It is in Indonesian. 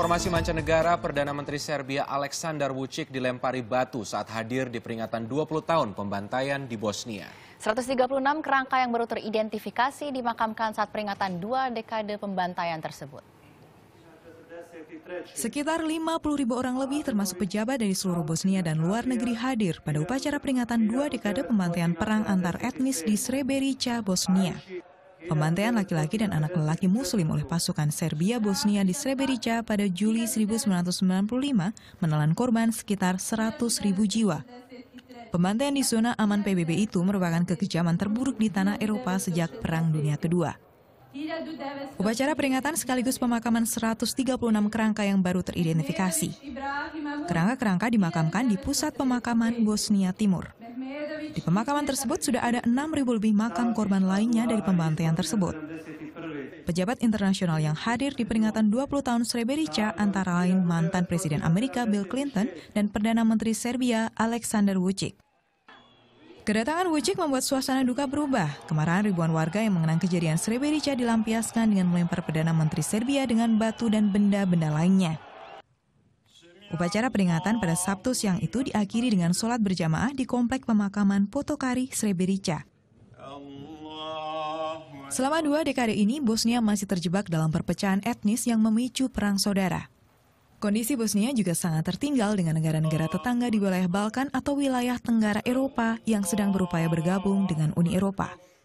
Informasi mancanegara, Perdana Menteri Serbia Aleksandar Vučić dilempari batu saat hadir di peringatan 20 tahun pembantaian di Bosnia. 136 kerangka yang baru teridentifikasi dimakamkan saat peringatan dua dekade pembantaian tersebut. Sekitar 50 ribu orang lebih termasuk pejabat dari seluruh Bosnia dan luar negeri hadir pada upacara peringatan dua dekade pembantaian perang antar etnis di Srebrenica, Bosnia. Pembantaian laki-laki dan anak lelaki muslim oleh pasukan Serbia Bosnia di Srebrenica pada Juli 1995 menelan korban sekitar 100 ribu jiwa. Pembantaian di zona aman PBB itu merupakan kekejaman terburuk di tanah Eropa sejak Perang Dunia Kedua. Upacara peringatan sekaligus pemakaman 136 kerangka yang baru teridentifikasi. Kerangka-kerangka dimakamkan di pusat pemakaman Bosnia Timur. Di pemakaman tersebut sudah ada 6.000 lebih makam korban lainnya dari pembantaian tersebut. Pejabat internasional yang hadir di peringatan 20 tahun Srebrenica antara lain mantan Presiden Amerika Bill Clinton dan Perdana Menteri Serbia Alexander Vučić. Kedatangan Vucic membuat suasana duka berubah. Kemarahan ribuan warga yang mengenang kejadian Srebrenica dilampiaskan dengan melempar Perdana Menteri Serbia dengan batu dan benda-benda lainnya. Upacara peringatan pada Sabtu siang itu diakhiri dengan sholat berjamaah di Komplek Pemakaman Potokari Sreberica. Selama dua dekade ini, Bosnia masih terjebak dalam perpecahan etnis yang memicu perang saudara. Kondisi Bosnia juga sangat tertinggal dengan negara-negara tetangga di wilayah Balkan atau wilayah Tenggara Eropa yang sedang berupaya bergabung dengan Uni Eropa.